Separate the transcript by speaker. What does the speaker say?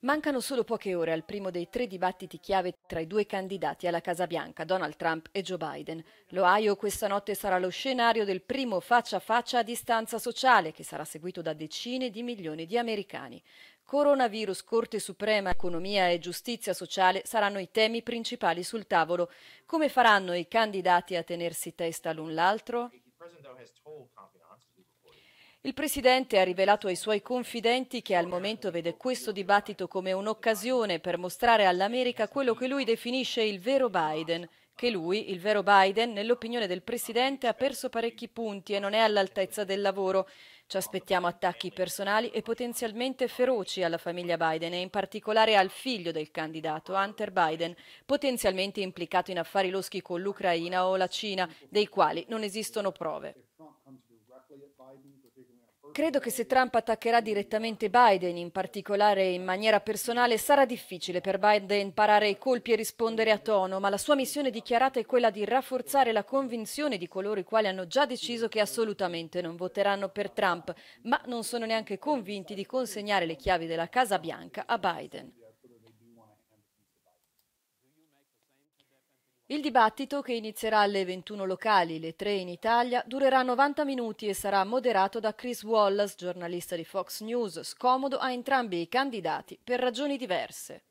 Speaker 1: Mancano solo poche ore al primo dei tre dibattiti chiave tra i due candidati alla Casa Bianca, Donald Trump e Joe Biden. L'Ohio questa notte sarà lo scenario del primo faccia a faccia a distanza sociale, che sarà seguito da decine di milioni di americani. Coronavirus, Corte Suprema, economia e giustizia sociale saranno i temi principali sul tavolo. Come faranno i candidati a tenersi testa l'un l'altro? Il Presidente ha rivelato ai suoi confidenti che al momento vede questo dibattito come un'occasione per mostrare all'America quello che lui definisce il vero Biden, che lui, il vero Biden, nell'opinione del Presidente ha perso parecchi punti e non è all'altezza del lavoro. Ci aspettiamo attacchi personali e potenzialmente feroci alla famiglia Biden e in particolare al figlio del candidato, Hunter Biden, potenzialmente implicato in affari loschi con l'Ucraina o la Cina, dei quali non esistono prove credo che se Trump attaccherà direttamente Biden, in particolare in maniera personale, sarà difficile per Biden parare i colpi e rispondere a tono, ma la sua missione dichiarata è quella di rafforzare la convinzione di coloro i quali hanno già deciso che assolutamente non voteranno per Trump, ma non sono neanche convinti di consegnare le chiavi della Casa Bianca a Biden. Il dibattito, che inizierà alle 21 locali, le 3 in Italia, durerà 90 minuti e sarà moderato da Chris Wallace, giornalista di Fox News, scomodo a entrambi i candidati per ragioni diverse.